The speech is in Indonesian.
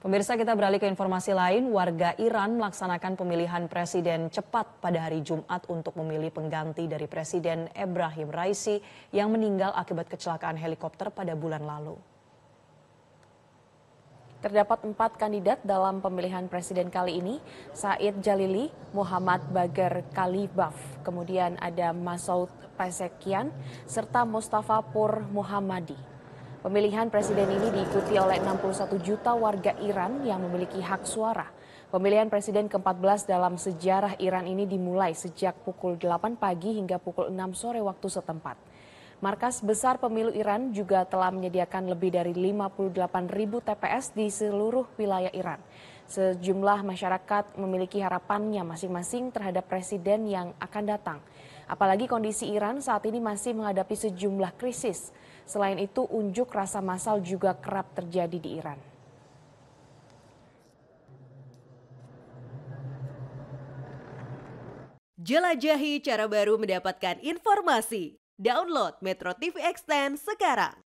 Pemirsa kita beralih ke informasi lain, warga Iran melaksanakan pemilihan presiden cepat pada hari Jumat untuk memilih pengganti dari Presiden Ebrahim Raisi yang meninggal akibat kecelakaan helikopter pada bulan lalu. Terdapat empat kandidat dalam pemilihan presiden kali ini, Said Jalili, Muhammad Bagar Kalibaf, kemudian ada Masoud Pesekian, serta Mustafa Pur Muhammadi. Pemilihan presiden ini diikuti oleh 61 juta warga Iran yang memiliki hak suara. Pemilihan presiden ke-14 dalam sejarah Iran ini dimulai sejak pukul 8 pagi hingga pukul 6 sore waktu setempat. Markas Besar Pemilu Iran juga telah menyediakan lebih dari 58 ribu TPS di seluruh wilayah Iran. Sejumlah masyarakat memiliki harapannya masing-masing terhadap presiden yang akan datang. Apalagi kondisi Iran saat ini masih menghadapi sejumlah krisis. Selain itu, unjuk rasa massal juga kerap terjadi di Iran. Jelajahi cara baru mendapatkan informasi. Download Metro TV Extend sekarang.